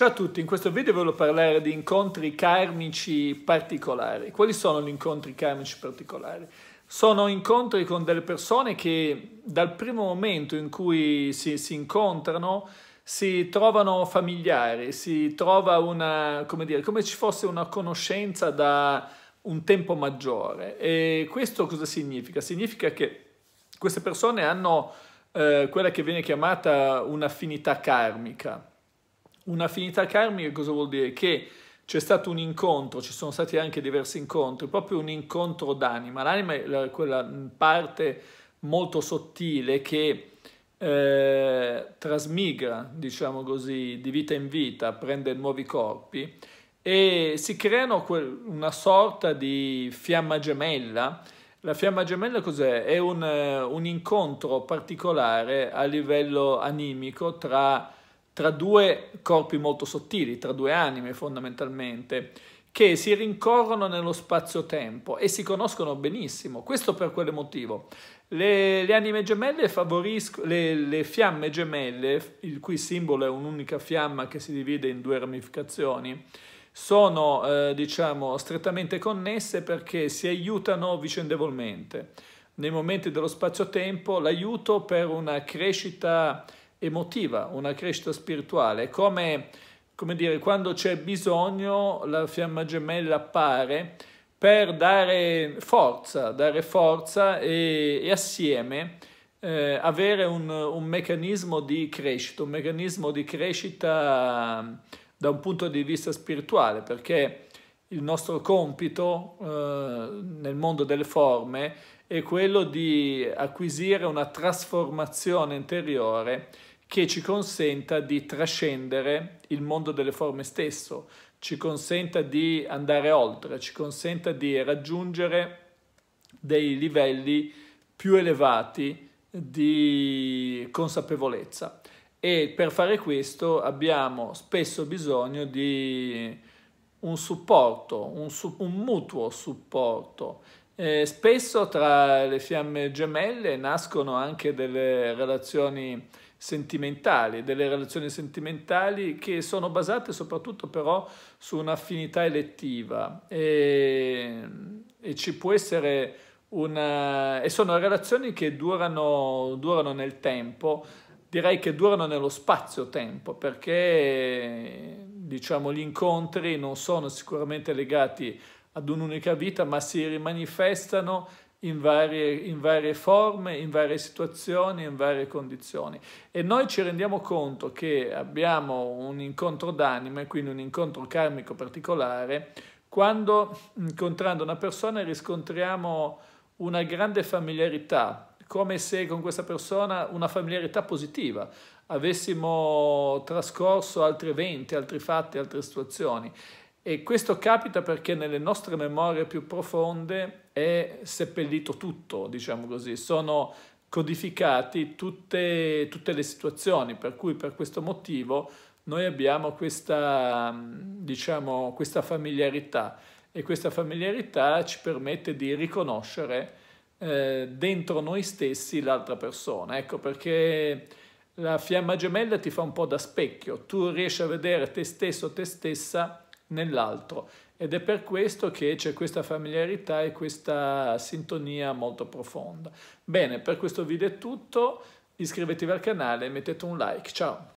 Ciao a tutti, in questo video voglio parlare di incontri karmici particolari. Quali sono gli incontri karmici particolari? Sono incontri con delle persone che dal primo momento in cui si, si incontrano si trovano familiari, si trova una, come dire, come ci fosse una conoscenza da un tempo maggiore. E questo cosa significa? Significa che queste persone hanno eh, quella che viene chiamata un'affinità karmica un'affinità karmica cosa vuol dire? Che c'è stato un incontro, ci sono stati anche diversi incontri, proprio un incontro d'anima. L'anima è quella parte molto sottile che eh, trasmigra, diciamo così, di vita in vita, prende nuovi corpi e si creano una sorta di fiamma gemella. La fiamma gemella cos'è? È un, un incontro particolare a livello animico tra tra due corpi molto sottili, tra due anime fondamentalmente, che si rincorrono nello spazio-tempo e si conoscono benissimo. Questo per quale motivo? Le, le anime gemelle favoriscono le, le, fiamme gemelle, il cui simbolo è un'unica fiamma che si divide in due ramificazioni. Sono eh, diciamo strettamente connesse perché si aiutano vicendevolmente. Nei momenti dello spazio-tempo l'aiuto per una crescita emotiva, una crescita spirituale, come, come dire, quando c'è bisogno la fiamma gemella appare per dare forza, dare forza e, e assieme eh, avere un, un, meccanismo di crescita, un meccanismo di crescita da un punto di vista spirituale, perché il nostro compito eh, nel mondo delle forme è quello di acquisire una trasformazione interiore che ci consenta di trascendere il mondo delle forme stesso, ci consenta di andare oltre, ci consenta di raggiungere dei livelli più elevati di consapevolezza. E per fare questo abbiamo spesso bisogno di un supporto, un, su- un mutuo supporto eh, spesso tra le fiamme gemelle nascono anche delle relazioni sentimentali, delle relazioni sentimentali che sono basate soprattutto però su un'affinità elettiva e, e, ci può essere una... e sono relazioni che durano, durano nel tempo, direi che durano nello spazio-tempo perché diciamo gli incontri non sono sicuramente legati a ad un'unica vita, ma si rimanifestano in varie, in varie, forme, in varie situazioni, in varie condizioni. E noi ci rendiamo conto che abbiamo un incontro d'anima, quindi un incontro karmico particolare, quando incontrando una persona riscontriamo una grande familiarità, come se con questa persona una familiarità positiva avessimo trascorso altri eventi, altri fatti, altre situazioni e questo capita perché nelle nostre memorie più profonde è seppellito tutto, diciamo così, sono codificati tutte, tutte le situazioni, per cui per questo motivo noi abbiamo questa, diciamo, questa familiarità e questa familiarità ci permette di riconoscere eh, dentro noi stessi l'altra persona. Ecco perché la fiamma gemella ti fa un po' da specchio, tu riesci a vedere te stesso, te stessa, nell'altro ed è per questo che c'è questa familiarità e questa sintonia molto profonda. Bene, per questo video è tutto, iscrivetevi al canale e mettete un like, ciao!